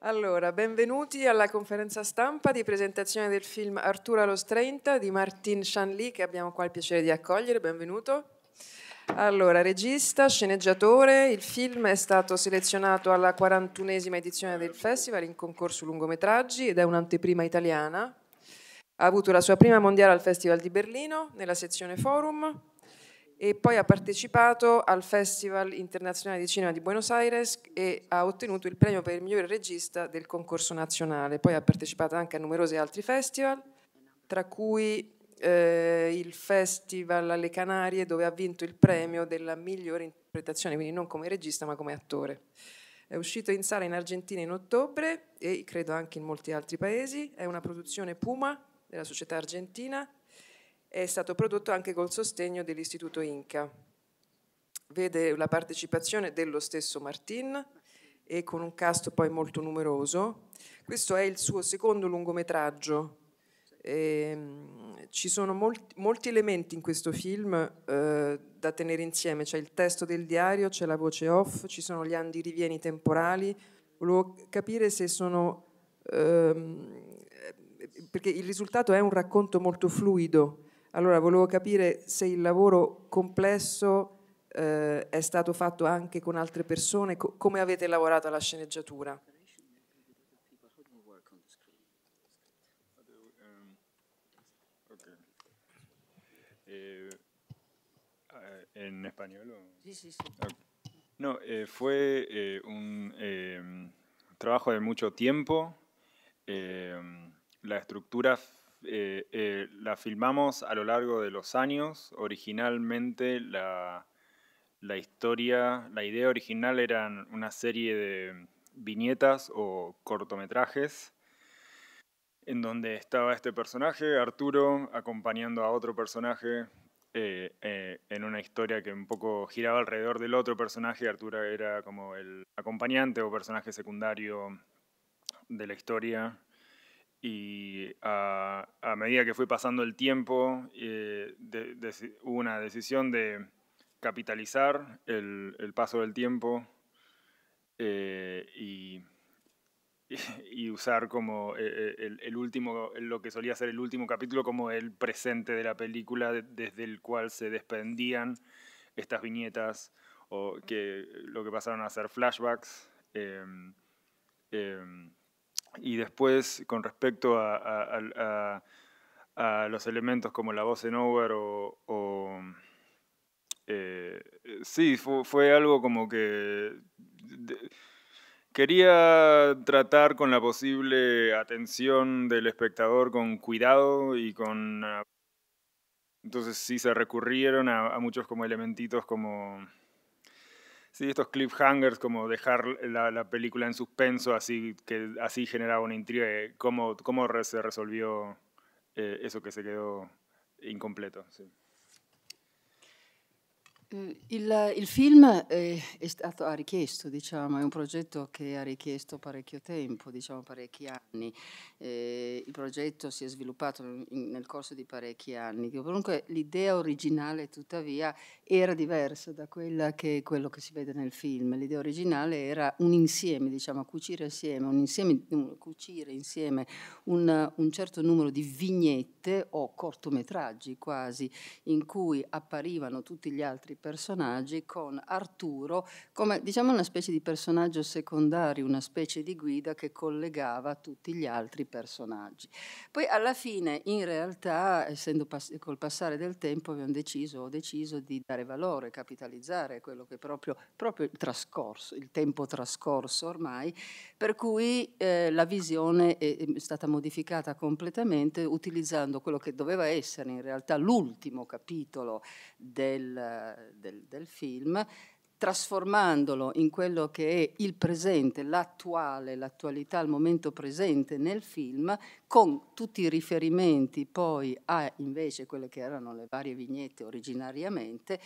Allora, benvenuti alla conferenza stampa di presentazione del film Arturo allo Strenta di Martin Chanli, che abbiamo qua il piacere di accogliere, benvenuto. Allora, regista, sceneggiatore, il film è stato selezionato alla 41esima edizione del festival in concorso lungometraggi ed è un'anteprima italiana. Ha avuto la sua prima mondiale al Festival di Berlino nella sezione Forum, e poi ha partecipato al Festival Internazionale di Cinema di Buenos Aires e ha ottenuto il premio per il migliore regista del concorso nazionale. Poi ha partecipato anche a numerosi altri festival, tra cui eh, il Festival alle Canarie dove ha vinto il premio della migliore interpretazione, quindi non come regista ma come attore. È uscito in sala in Argentina in ottobre e credo anche in molti altri paesi. È una produzione Puma della società argentina è stato prodotto anche col sostegno dell'Istituto Inca. Vede la partecipazione dello stesso Martin e con un cast poi molto numeroso. Questo è il suo secondo lungometraggio. E, ehm, ci sono molti, molti, elementi in questo film eh, da tenere insieme, c'è il testo del diario, c'è la voce off, ci sono gli andirivieni temporali. Volevo capire se sono... Ehm, eh, perché il risultato è un racconto molto fluido, allora, volevo capire se il lavoro complesso eh, è stato fatto anche con altre persone, co come avete lavorato alla sceneggiatura? Eh, ¿En español? O? Sí, sí, sí. No, eh, fue eh, un eh, trabajo de mucho tiempo. Eh, la estructura Eh, eh, la filmamos a lo largo de los años. Originalmente la, historia, la idea original eran una serie de viñetas o cortometrajes en donde estaba este personaje, Arturo, acompañando a otro personaje eh, en una historia que un poco giraba alrededor del otro personaje. Arturo era como el acompañante o personaje secundario de la historia y a, medida que fue pasando el tiempo eh, hubo una decisión de capitalizar el, paso del tiempo eh, y, usar como eh, el, último, lo que solía ser el último capítulo como el presente de la película desde el cual se desprendían estas viñetas o que lo que pasaron a ser flashbacks. Em, em, y después, con respecto a, los elementos como la voz en over o... Eh, sí, fue, algo como que... Quería tratar con la posible atención del espectador con cuidado y con... Entonces sí se recurrieron a, a muchos como elementitos como Sí, estos cliffhangers, como dejar la, película en suspenso, así que así generaba una intriga. De ¿Cómo, se resolvió eh, eso que se quedó incompleto? Eh, il, il, film è, è stato, ha richiesto, diciamo, è un progetto che ha richiesto parecchio tempo, diciamo parecchi anni. Eh, il progetto si è sviluppato in, nel corso di parecchi anni. Comunque l'idea originale tuttavia era diversa da quella che, quello che si vede nel film. L'idea originale era un insieme, diciamo, cucire insieme, un insieme, cucire insieme un, un certo numero di vignette o cortometraggi quasi, in cui apparivano tutti gli altri personaggi con Arturo come diciamo una specie di personaggio secondario, una specie di guida che collegava tutti gli altri personaggi. Poi alla fine in realtà, essendo pass- col passare del tempo, abbiamo deciso, ho deciso di dare valore, capitalizzare quello che è proprio, proprio il trascorso, il tempo trascorso ormai, per cui eh, la visione è, è stata modificata completamente utilizzando quello che doveva essere in realtà l'ultimo capitolo del, del, del film, trasformandolo in quello che è il presente, l'attuale, l'attualità, il momento presente nel film, con tutti i riferimenti poi a invece quelle che erano le varie vignette originariamente,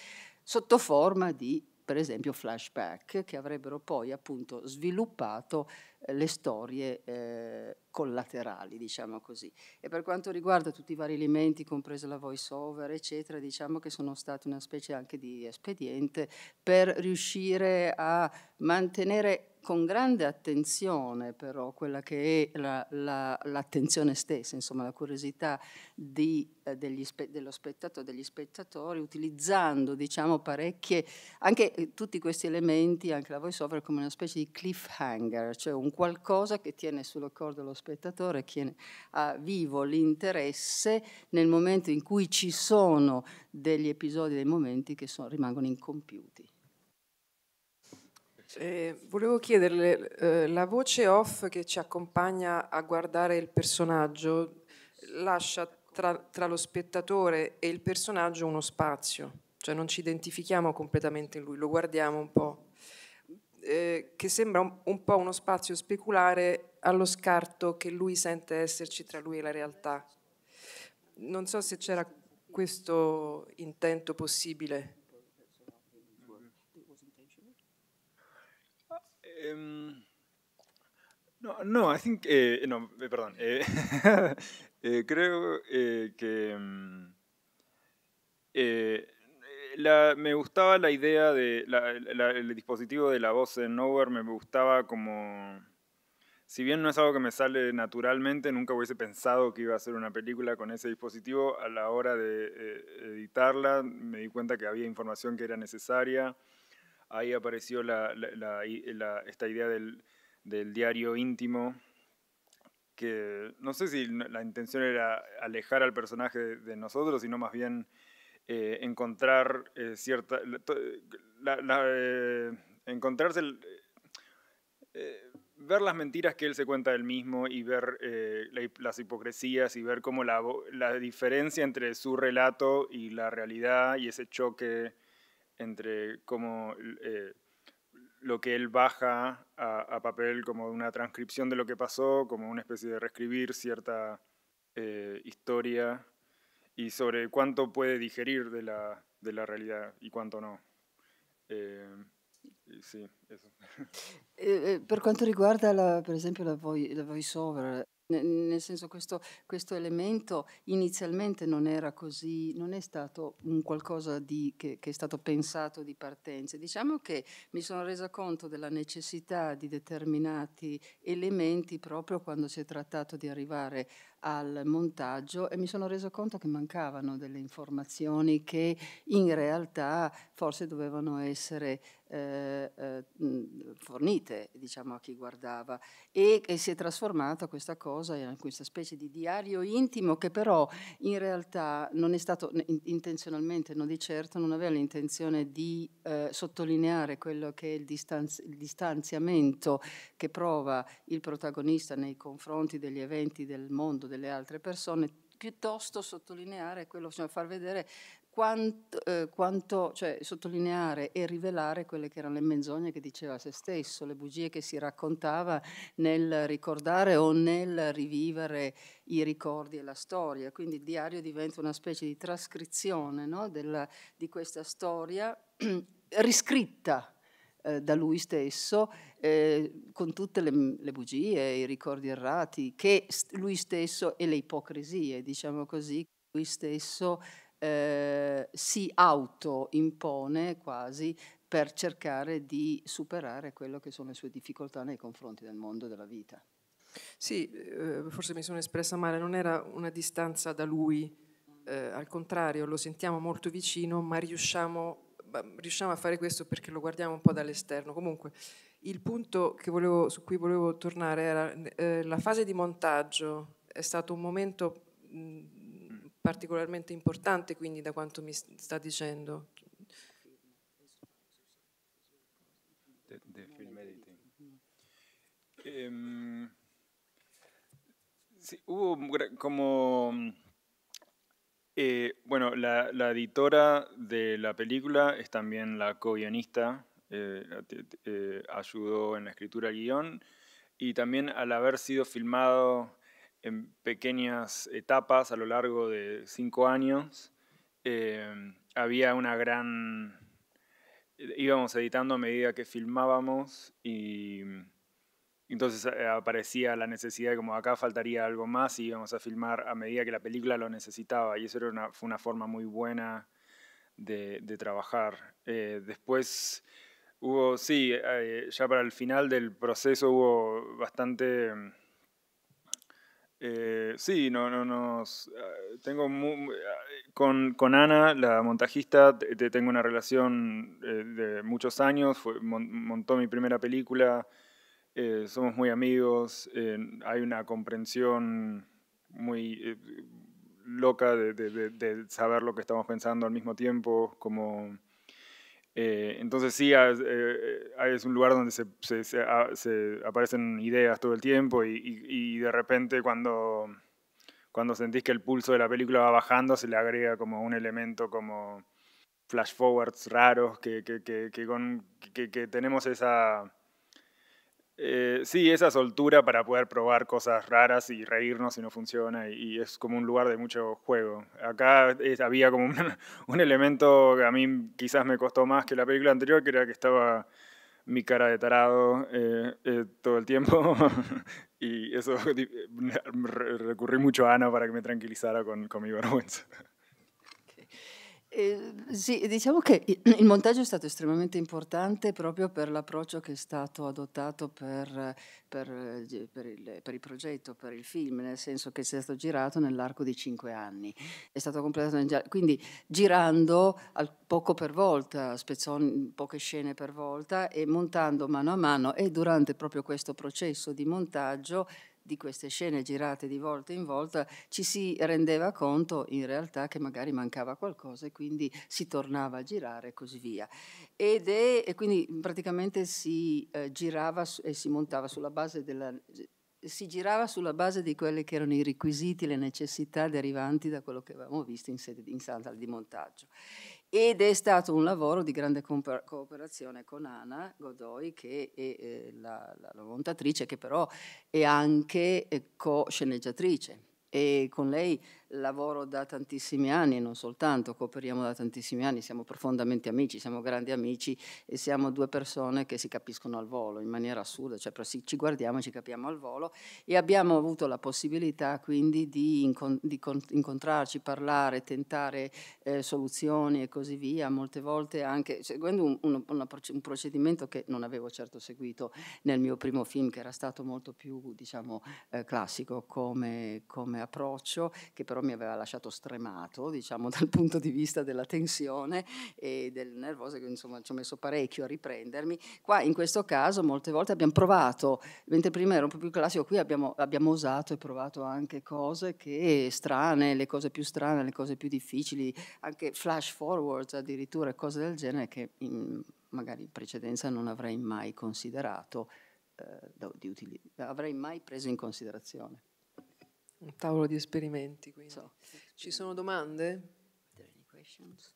sotto forma di per esempio flashback, che avrebbero poi appunto sviluppato eh, le storie eh, collaterali, diciamo così. E per quanto riguarda tutti i vari elementi, compresa la voice over, eccetera, diciamo che sono stati una specie anche di espediente per riuscire a mantenere con grande attenzione però quella che è la, la, l'attenzione stessa, insomma la curiosità di, eh, degli dello spettatore, degli spettatori, utilizzando diciamo parecchie, anche eh, tutti questi elementi, anche la voice over come una specie di cliffhanger, cioè un qualcosa che tiene sullo corde lo spettatore, che ha vivo l'interesse nel momento in cui ci sono degli episodi, dei momenti che sono, rimangono incompiuti. Eh, volevo chiederle, eh, la voce off che ci accompagna a guardare il personaggio lascia tra, tra, lo spettatore e il personaggio uno spazio, cioè non ci identifichiamo completamente in lui, lo guardiamo un po', eh, che sembra un, un po' uno spazio speculare allo scarto che lui sente esserci tra lui e la realtà. Non so se c'era questo intento possibile. Em, no, no, I think, eh, no, eh, perdón, eh, creo que em, la, me gustaba la idea de la, el dispositivo de la voz en Nowhere me gustaba como, si bien no es algo que me sale naturalmente, nunca hubiese pensado que iba a hacer una película con ese dispositivo, a la hora de editarla me di cuenta que había información que era necesaria ahí apareció esta idea del, diario íntimo, que no sé si la intención era alejar al personaje de, nosotros, sino más bien eh, encontrar eh, cierta... Eh, encontrarse... ver las mentiras que él se cuenta del mismo y ver las hipocresías y ver cómo la, diferencia entre su relato y la realidad y ese choque entre cómo eh, lo que él baja a, papel como una transcripción de lo que pasó, como una especie de reescribir cierta eh, historia, y sobre cuánto puede digerir de la, de la realidad y cuánto no. Eh, sí, eso. Eh, por cuanto riguarda, la, por ejemplo la, voi, Nel senso questo, questo elemento inizialmente non era così, non è stato un qualcosa di, che, che, è stato pensato di partenza. Diciamo che mi sono resa conto della necessità di determinati elementi proprio quando si è trattato di arrivare al montaggio e mi sono reso conto che mancavano delle informazioni che in realtà forse dovevano essere eh, eh, fornite diciamo, a chi guardava e, e si è trasformata questa cosa in questa specie di diario intimo che però in realtà non è stato intenzionalmente, non di certo, non aveva l'intenzione di eh, sottolineare quello che è il, distanzi il distanziamento che prova il protagonista nei confronti degli eventi del mondo, delle altre persone, piuttosto sottolineare quello, cioè far vedere quanto, eh, quanto cioè, sottolineare e rivelare quelle che erano le menzogne che diceva se stesso, le bugie che si raccontava nel ricordare o nel rivivere i ricordi e la storia. Quindi il diario diventa una specie di trascrizione no, della, di questa storia riscritta eh, da lui stesso, eh, con tutte le, le, bugie, i ricordi errati, che lui stesso e le ipocrisie, diciamo così, lui stesso eh, si autoimpone quasi per cercare di superare quello che sono le sue difficoltà nei confronti del mondo della vita. Sì, eh, forse mi sono espressa male, non era una distanza da lui, eh, al contrario lo sentiamo molto vicino, ma riusciamo riusciamo a fare questo perché lo guardiamo un po' dall'esterno. Comunque, il punto volevo, su cui volevo tornare era eh, la fase di montaggio è stato un momento mh, mm, particolarmente importante, quindi da quanto mi sta dicendo. The, the film editing. Um, ehm, sí, hubo como mm, Eh, bueno, la, editora de la película es también la co-guionista, eh, eh, ayudó en la escritura del guión y también al haber sido filmado en pequeñas etapas a lo largo de cinco años, había una gran... íbamos editando a medida que filmábamos y entonces eh, aparecía la necesidad de como acá faltaría algo más y íbamos a filmar a medida que la película lo necesitaba y eso fue una forma muy buena de, trabajar. Eh, después hubo, sí, eh, ya para el final del proceso hubo bastante... Mm, sí, no, no, no tengo con, Ana, la montajista, tengo una relación de muchos años, montó mi primera película, eh, somos muy amigos, hay una comprensión muy eh, loca de, saber lo que estamos pensando al mismo tiempo, como... Eh, entonces sí, es un lugar donde se, aparecen ideas todo el tiempo y, de repente cuando, cuando sentís que el pulso de la película va bajando se le agrega como un elemento como flash forwards raros que, que, que, tenemos esa eh, sí, esa soltura para poder probar cosas raras y reírnos si no funciona, y, es como un lugar de mucho juego. Acá había como un, elemento que a mí quizás me costó más que la película anterior, que era que estaba mi cara de tarado eh, eh, todo el tiempo, y eso recurrí mucho a Ana para que me tranquilizara con, con mi vergüenza. Eh, sì, diciamo che il montaggio è stato estremamente importante proprio per l'approccio che è stato adottato per, per, eh, per, il, per, il, progetto, per il film, nel senso che è stato girato nell'arco di cinque anni. È stato completato in, quindi girando al, poco per volta, spezzoni, poche scene per volta e montando mano a mano e durante proprio questo processo di montaggio di queste scene girate di volta in volta ci si rendeva conto in realtà che magari mancava qualcosa e quindi si tornava a girare e così via. Ed è, e quindi praticamente si eh, girava e si montava sulla base della si girava sulla base di quelli che erano i requisiti, le necessità derivanti da quello che avevamo visto in, sede, in sala di montaggio ed è stato un lavoro di grande cooperazione con Anna Godoy, che è eh, la, la, montatrice, che però è anche eh, co-sceneggiatrice. E con lei lavoro da tantissimi anni, non soltanto, cooperiamo da tantissimi anni, siamo profondamente amici, siamo grandi amici e siamo due persone che si capiscono al volo in maniera assurda, cioè ci guardiamo e ci capiamo al volo e abbiamo avuto la possibilità quindi di, incontrarci, parlare, tentare eh, soluzioni e così via, molte volte anche seguendo un, un, un, procedimento che non avevo certo seguito nel mio primo film che era stato molto più diciamo eh, classico come, come approccio, che però però mi aveva lasciato stremato, diciamo, dal punto di vista della tensione e del nervoso, che insomma ci ho messo parecchio a riprendermi. Qua in questo caso molte volte abbiamo provato, mentre prima era un po' più classico, qui abbiamo, abbiamo usato e provato anche cose che strane, le cose più strane, le cose più difficili, anche flash forward addirittura, cose del genere che in, magari in precedenza non avrei mai considerato, eh, avrei mai preso in considerazione. Un tavolo di esperimenti, quindi. So, Ci sono domande? there any questions?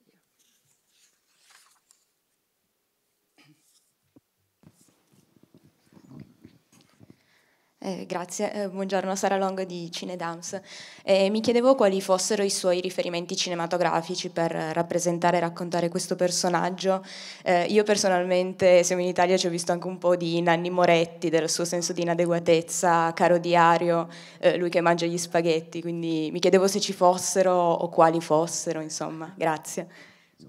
Eh, grazie, eh, buongiorno, Sara Long di Cinedams. Eh, mi chiedevo quali fossero i suoi riferimenti cinematografici per rappresentare e raccontare questo personaggio. Eh, io personalmente, siamo in Italia, ci ho visto anche un po' di Nanni Moretti, del suo senso di inadeguatezza, caro diario, eh, lui che mangia gli spaghetti, quindi mi chiedevo se ci fossero o quali fossero, insomma, grazie. Eh,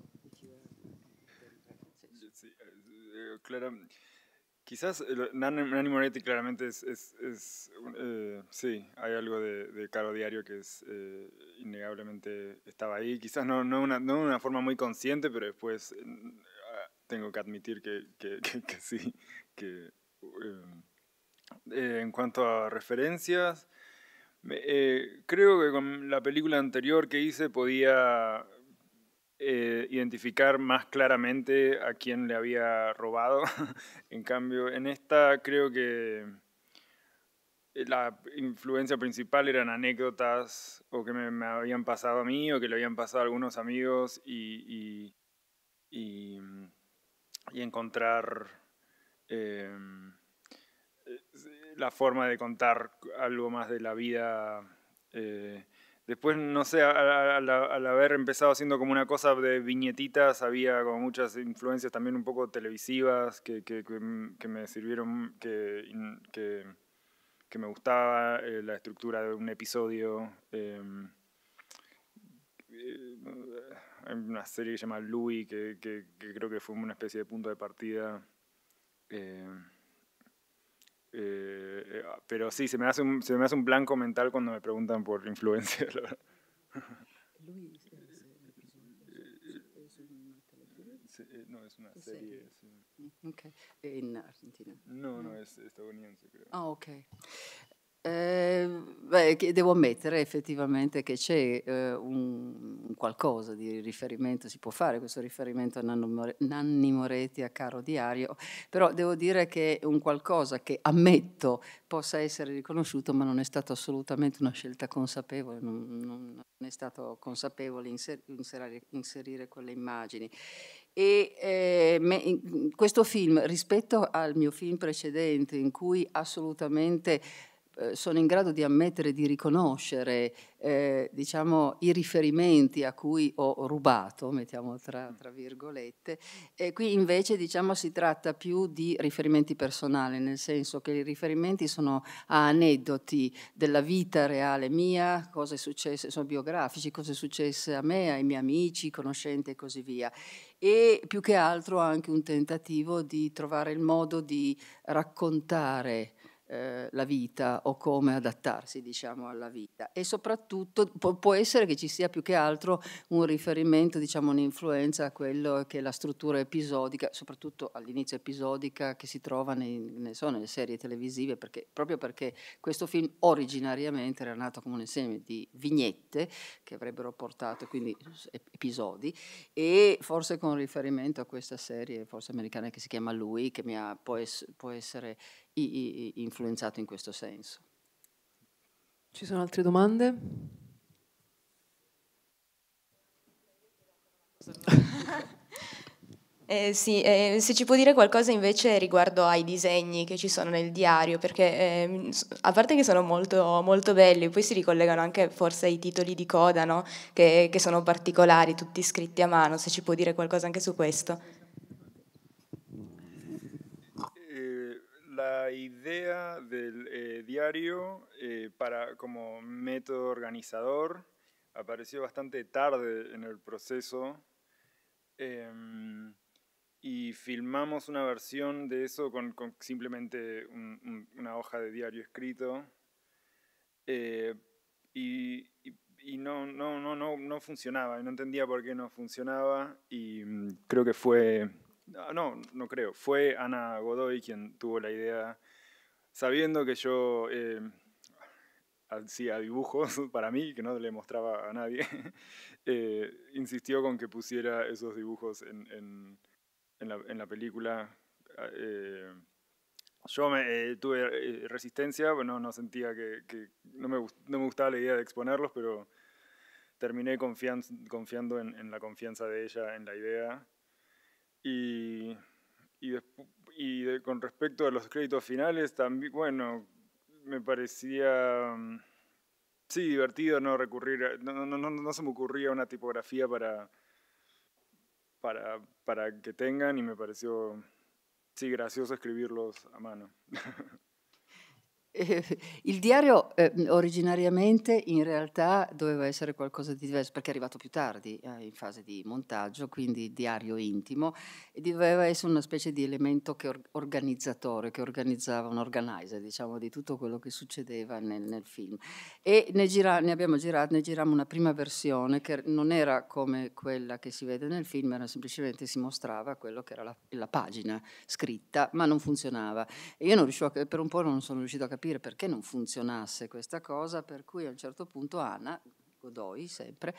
Claire, Quizás eh, Nanny Moretti claramente es, es, eh, sí, hay algo de, de, Caro Diario que es eh, innegablemente estaba ahí, quizás no, no, una, de una forma muy consciente, pero después ah, tengo que admitir que, sí, en cuanto a referencias, creo que con la película anterior que hice podía eh, identificar más claramente a quién le había robado. en cambio, en esta creo que eh, la influencia principal eran anécdotas o que me, habían pasado a mí o que le habían pasado a algunos amigos y, y, mm, encontrar em, eh, la forma de contar algo más de la vida. Después, no sé, al, haber empezado haciendo como una cosa de viñetitas, había como muchas influencias también un poco televisivas que, mm, me sirvieron, que, me gustaba eh, la estructura de un episodio. Em, eh, hay una serie que se llama Louis, que, creo que fue una especie de punto de partida. Em, eh, eh, pero sí, se me, hace un, se me hace un blanco mental cuando me preguntan por influencia, Luis, no, es una serie. Es mm, Okay. ¿En Argentina? No, no, es estadounidense, creo. Ah, ok. Ehm, beh, devo ammettere effettivamente che c'è eh, un, un, qualcosa di riferimento, si può fare questo riferimento a Nanni Moretti, a Caro Diario, però devo dire che è un qualcosa che ammetto possa essere riconosciuto, ma non è stata assolutamente una scelta consapevole, non, non è stato consapevole inser, inserire, inserire quelle immagini. E eh, me, in, questo film, rispetto al mio film precedente, in cui assolutamente eh, sono in grado di ammettere di riconoscere eh, diciamo, i riferimenti a cui ho rubato, mettiamo tra, mm. tra virgolette, e qui invece diciamo, si tratta più di riferimenti personali, nel senso che i riferimenti sono a aneddoti della vita reale mia, cose successe, sono biografici, cose successe a me, ai miei amici, conoscenti e così via e più che altro anche un tentativo di trovare il modo di raccontare eh, la vita o come adattarsi diciamo, alla vita e soprattutto può, può, essere che ci sia più che altro un riferimento, diciamo, un'influenza a quello che è la struttura episodica, soprattutto all'inizio episodica che si trova nei, so, nelle serie televisive, perché, proprio perché questo film originariamente era nato come un insieme di vignette che avrebbero portato quindi episodi e forse con riferimento a questa serie forse americana che si chiama Lui, che mi ha, può, es, può essere influenzato in questo senso. Ci sono altre domande? Eh, sì, eh, se ci può dire qualcosa invece riguardo ai disegni che ci sono nel diario, perché eh, a parte che sono molto, molto, belli, poi si ricollegano anche forse ai titoli di coda, no? che, che sono particolari, tutti scritti a mano, se ci può dire qualcosa anche su questo. la idea del eh, diario eh, para, como método organizador apareció bastante tarde en el proceso em, y filmamos una versión de eso con, simplemente una hoja de diario escrito eh, y, no, no, no, no, no funcionaba, no entendía por qué no funcionaba y mm, creo que fue Ah, no, no creo, fue Ana Godoy quien tuvo la idea, sabiendo que yo eh, hacía dibujos para mí, que no le mostraba a nadie, eh, insistió con que pusiera esos dibujos en, la, película. Ah, eh, yo tuve resistencia, no, no sentía que, no, me, gustaba la idea de exponerlos, pero terminé confiando en, la confianza de ella en la idea y, y, con respecto a los créditos finales, también, bueno, me parecía, mm, sí, divertido no recurrir, no, no, no, no, se me ocurría una tipografía para, para, para que tengan y me pareció, sí, gracioso escribirlos a mano. il diario eh, originariamente in realtà doveva essere qualcosa di diverso perché è arrivato più tardi eh, in fase di montaggio, quindi diario intimo, e doveva essere una specie di elemento che or organizzatore, che organizzava un organizer diciamo, di tutto quello che succedeva nel, nel film. E ne, gira ne abbiamo girato, ne girammo una prima versione che non era come quella che si vede nel film, era semplicemente si mostrava quello che era la, la pagina scritta, ma non funzionava. E io non riuscivo a, per un po' non sono riuscito a capire capire perché non funzionasse questa cosa, per cui a un certo punto Anna, Godoy sempre,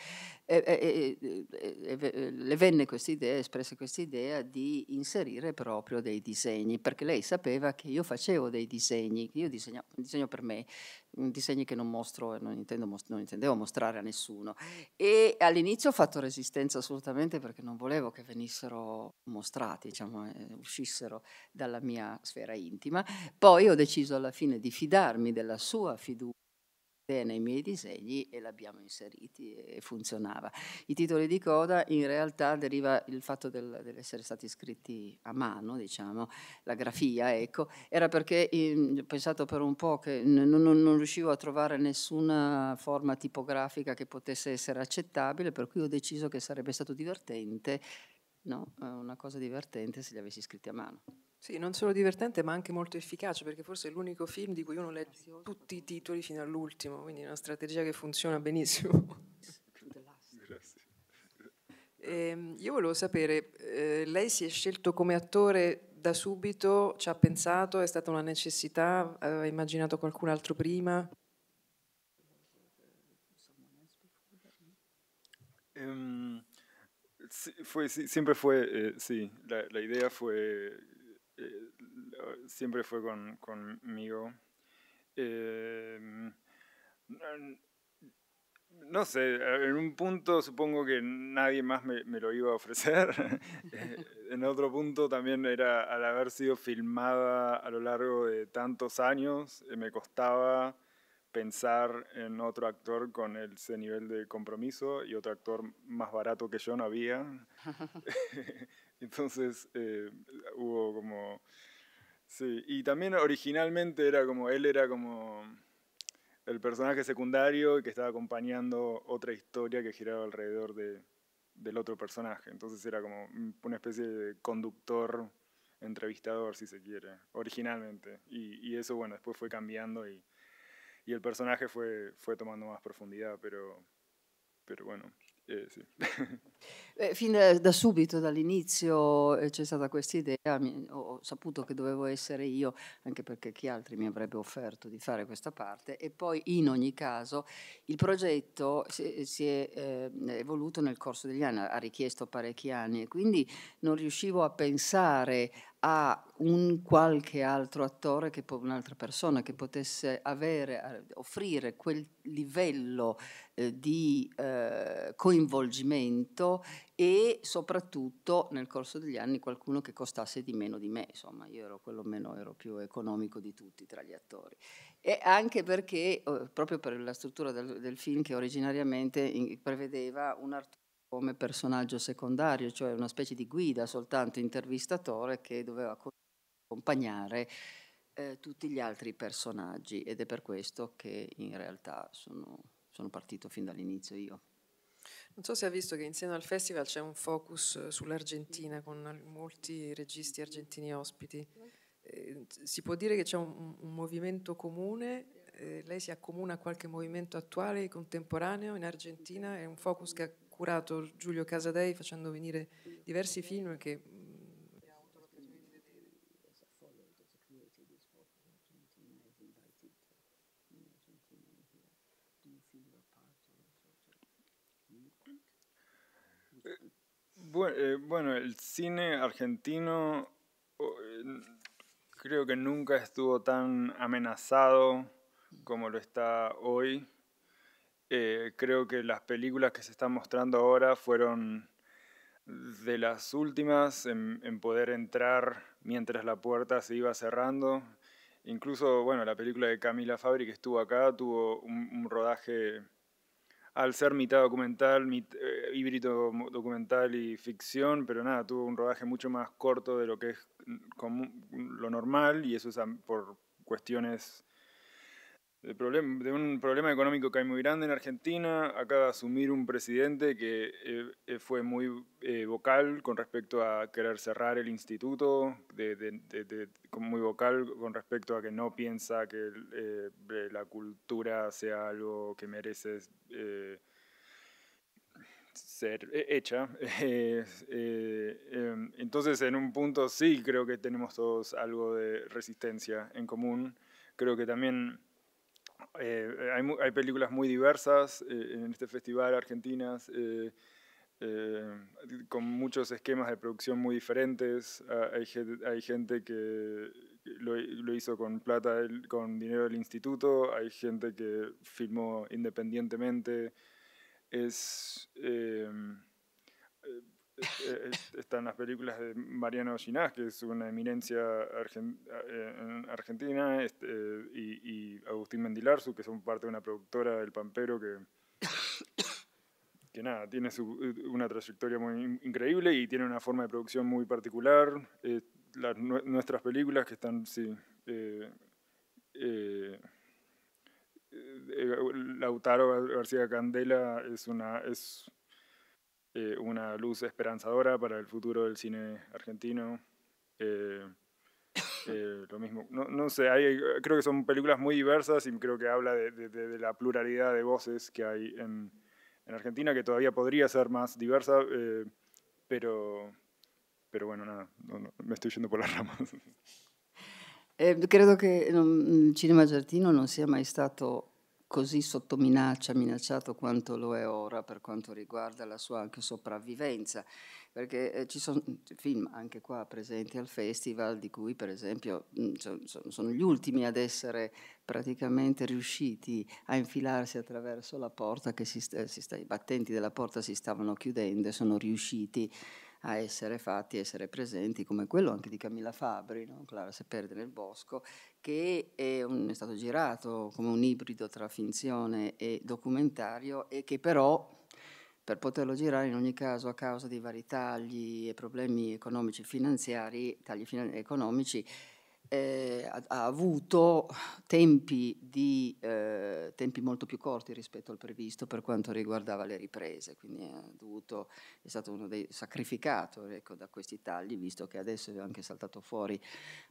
e, e, e, le venne questa idea, espresse questa idea di inserire proprio dei disegni, perché lei sapeva che io facevo dei disegni, io disegno, disegno per me, disegni che non mostro, non, intendo, non intendevo mostrare a nessuno. E all'inizio ho fatto resistenza assolutamente perché non volevo che venissero mostrati, diciamo, eh, uscissero dalla mia sfera intima. Poi ho deciso alla fine di fidarmi della sua fiducia nei miei disegni e l'abbiamo inseriti e funzionava. I titoli di coda in realtà deriva il fatto del, dell'essere stati scritti a mano, diciamo, la grafia, ecco, era perché ho pensato per un po' che non, non, non, riuscivo a trovare nessuna forma tipografica che potesse essere accettabile, per cui ho deciso che sarebbe stato divertente, no? Eh, una cosa divertente se li avessi scritti a mano. Sì, non solo divertente ma anche molto efficace perché forse è l'unico film di cui uno legge tutti i titoli fino all'ultimo, quindi è una strategia che funziona benissimo. Eh, io volevo sapere, eh, lei si è scelto come attore da subito, ci ha pensato, è stata una necessità, aveva immaginato qualcun altro prima? Um, ehm, sí, fue, sì, siempre fue, eh, sí, la, la fue Eh, siempre fue con, conmigo. Em, no sé, en un punto supongo que nadie más me, me lo iba a ofrecer. Eh, en otro punto también era al haber sido filmada a lo largo de tantos años, eh, me costaba pensar en otro actor con ese nivel de compromiso y otro actor más barato que yo no había. Entonces eh, hubo como... Sí, y también originalmente era como, él era como el personaje secundario que estaba acompañando otra historia que giraba alrededor de, del otro personaje. Entonces era como una especie de conductor, entrevistador, si se quiere, originalmente. Y, y eso, bueno, después fue cambiando y, y, el personaje fue, fue tomando más profundidad, pero, pero bueno, eh, sí. Beh, fin da subito, dall'inizio, eh, c'è stata questa idea, ho saputo che dovevo essere io, anche perché chi altri mi avrebbe offerto di fare questa parte, e poi in ogni caso il progetto si, si è eh, evoluto nel corso degli anni, ha richiesto parecchi anni, e quindi non riuscivo a pensare a un qualche altro attore, che un'altra persona che potesse avere, offrire quel livello eh, di eh, coinvolgimento merito e soprattutto nel corso degli anni qualcuno che costasse di meno di me, insomma io ero quello meno, ero più economico di tutti tra gli attori. E anche perché, eh, proprio per la struttura del, del film che originariamente prevedeva un artista come personaggio secondario, cioè una specie di guida, soltanto intervistatore che doveva accompagnare eh, tutti gli altri personaggi ed è per questo che in realtà sono, sono partito fin dall'inizio io. Non so se ha visto che insieme al festival c'è un focus eh, sull'Argentina con molti registi argentini ospiti. Eh, si può dire che c'è un, un movimento comune, eh, lei si accomuna a qualche movimento attuale, contemporaneo in Argentina, è un focus che ha curato Giulio Casadei facendo venire diversi film che Eh, bueno, el cine argentino creo que nunca estuvo tan amenazado como lo está hoy. Eh, creo que las películas que se están mostrando ahora fueron de las últimas en, poder entrar mientras la puerta se iba cerrando. Incluso, bueno, la película de Camila Fabri que estuvo acá tuvo un rodaje al ser mitad documental, eh, híbrido documental y ficción, pero nada, tuvo un rodaje mucho más corto de lo que es mm, lo normal y eso es por cuestiones de un problema económico que hay muy grande en Argentina, acaba de asumir un presidente que eh, eh, fue muy eh, vocal con respecto a querer cerrar el instituto, de, muy vocal con respecto a que no piensa que la cultura sea algo que merece ser hecha. Em, entonces, en un punto sí creo que tenemos todos algo de resistencia en común. Creo que también eh, hay, películas muy diversas eh, en este festival, argentinas, eh, con muchos esquemas de producción muy diferentes. Ah, hay, hay, gente que lo, hizo con plata, con dinero del instituto, hay gente que filmó independientemente. Es eh, están las películas de Mariano Ginás, que es una eminencia eh, argentina, eh, y, Agustín Mendilarzu, que son parte de una productora del Pampero que, que nada, tiene su, una trayectoria muy increíble y tiene una forma de producción muy particular. las, nuestras películas que están, sí. Lautaro García Candela es una es eh, una luz esperanzadora para el futuro del cine argentino. Eh, eh, lo mismo, no, no sé, creo que son películas muy diversas y creo que habla de, la pluralidad de voces que hay en, en, Argentina, que todavía podría ser más diversa, pero, pero bueno, nada, me estoy yendo por las ramas. creo que el cine argentino no sia mai stato così sotto minaccia, minacciato quanto lo è ora per quanto riguarda la sua anche sopravvivenza, perché eh, ci sono film anche qua presenti al festival di cui per esempio mh, mm, sono, sono gli ultimi ad essere praticamente riusciti a infilarsi attraverso la porta che si, sta, si sta, i battenti della porta si stavano chiudendo e sono riusciti a essere fatti, a essere presenti, come quello anche di Camilla Fabri, no? Clara se perde nel bosco, che è, un, è, stato girato come un ibrido tra finzione e documentario e che però per poterlo girare in ogni caso a causa di vari tagli e problemi economici e finanziari, tagli finan- economici, eh, ha, avuto tempi, di, eh, tempi, molto più corti rispetto al previsto per quanto riguardava le riprese, quindi è, dovuto, è stato uno dei sacrificati ecco, da questi tagli, visto che adesso è anche saltato fuori,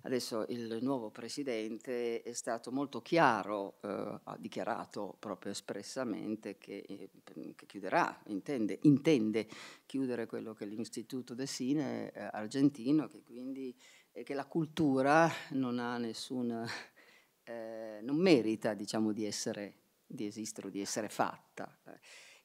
adesso il nuovo presidente è stato molto chiaro, eh, ha dichiarato proprio espressamente che, eh, che chiuderà, intende, intende, chiudere quello che è l'Istituto Desine eh, argentino, che quindi che la cultura non ha nessun, eh, non merita diciamo, di, essere, di esistere o di essere fatta.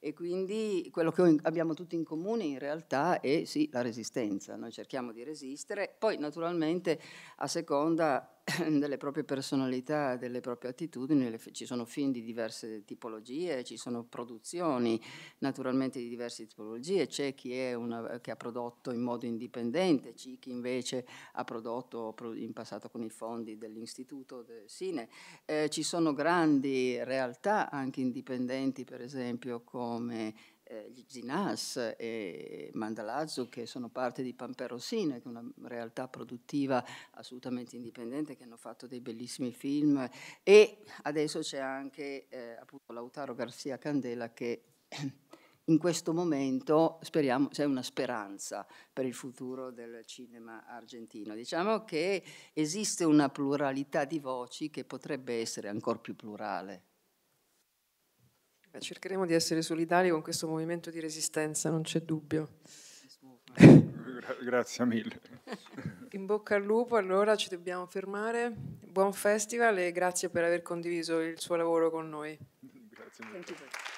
E quindi quello che abbiamo tutti in comune in realtà è sì la resistenza, noi cerchiamo di resistere, poi naturalmente a seconda delle proprie personalità, delle proprie attitudini, ci sono film di diverse tipologie, ci sono produzioni naturalmente di diverse tipologie, c'è chi, una, che ha prodotto in modo indipendente, c'è chi invece ha prodotto in passato con i fondi dell'Istituto del Cine, eh, ci sono grandi realtà anche indipendenti per esempio come eh, gli Zinas e Mandalazzo che sono parte di Pamperosina, che è una realtà produttiva assolutamente indipendente, che hanno fatto dei bellissimi film e adesso c'è anche eh, appunto Lautaro Garcia Candela che in questo momento speriamo c'è una speranza per il futuro del cinema argentino. Diciamo che esiste una pluralità di voci che potrebbe essere ancora più plurale. Cercheremo di essere solidari con questo movimento di resistenza, non c'è dubbio. grazie mille. In bocca al lupo, allora ci dobbiamo fermare. Buon festival e grazie per aver condiviso il suo lavoro con noi. Grazie mille.